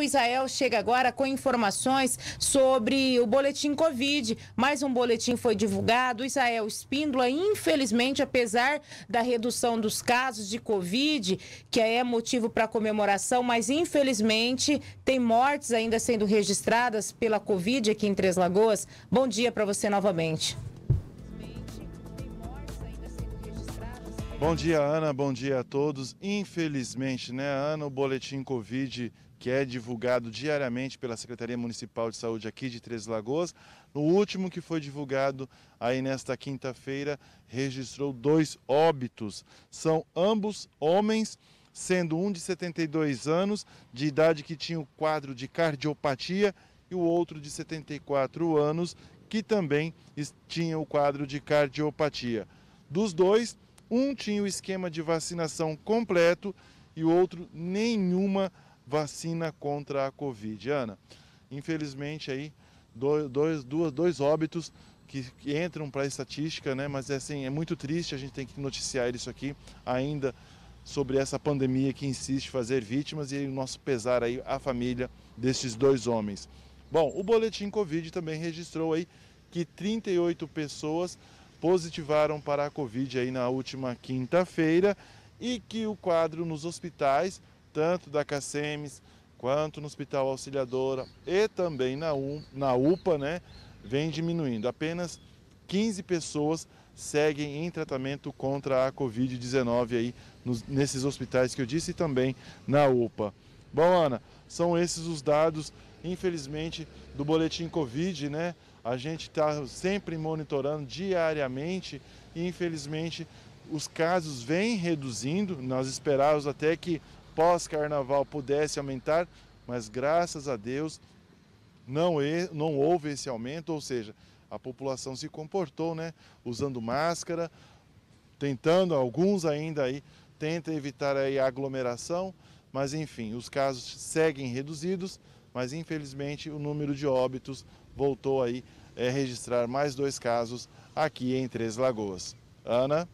O Israel chega agora com informações sobre o boletim Covid. Mais um boletim foi divulgado. Israel Espíndola, infelizmente, apesar da redução dos casos de Covid, que é motivo para comemoração, mas infelizmente tem mortes ainda sendo registradas pela Covid aqui em Três Lagoas. Bom dia para você novamente. Bom dia, Ana. Bom dia a todos. Infelizmente, né, Ana, o boletim Covid que é divulgado diariamente pela Secretaria Municipal de Saúde aqui de Três Lagoas. No último que foi divulgado aí nesta quinta-feira, registrou dois óbitos. São ambos homens, sendo um de 72 anos, de idade que tinha o quadro de cardiopatia, e o outro de 74 anos, que também tinha o quadro de cardiopatia. Dos dois, um tinha o esquema de vacinação completo e o outro nenhuma vacina contra a Covid. Ana, infelizmente aí dois, dois, dois óbitos que, que entram para a estatística, né? Mas é assim, é muito triste, a gente tem que noticiar isso aqui ainda sobre essa pandemia que insiste em fazer vítimas e o nosso pesar aí à família desses dois homens. Bom, o boletim Covid também registrou aí que 38 pessoas positivaram para a Covid aí na última quinta-feira e que o quadro nos hospitais, tanto da CACEMES quanto no Hospital Auxiliadora e também na, U, na UPA, né, vem diminuindo. Apenas 15 pessoas seguem em tratamento contra a Covid-19 aí nos, nesses hospitais que eu disse e também na UPA. Bom, Ana, são esses os dados infelizmente, do boletim Covid, né? A gente está sempre monitorando diariamente e, infelizmente, os casos vêm reduzindo. Nós esperávamos até que pós-carnaval pudesse aumentar, mas graças a Deus não, não houve esse aumento, ou seja, a população se comportou, né? Usando máscara, tentando, alguns ainda aí, tenta evitar aí a aglomeração, mas enfim, os casos seguem reduzidos, mas infelizmente o número de óbitos voltou aí a é, registrar mais dois casos aqui em Três Lagoas. Ana?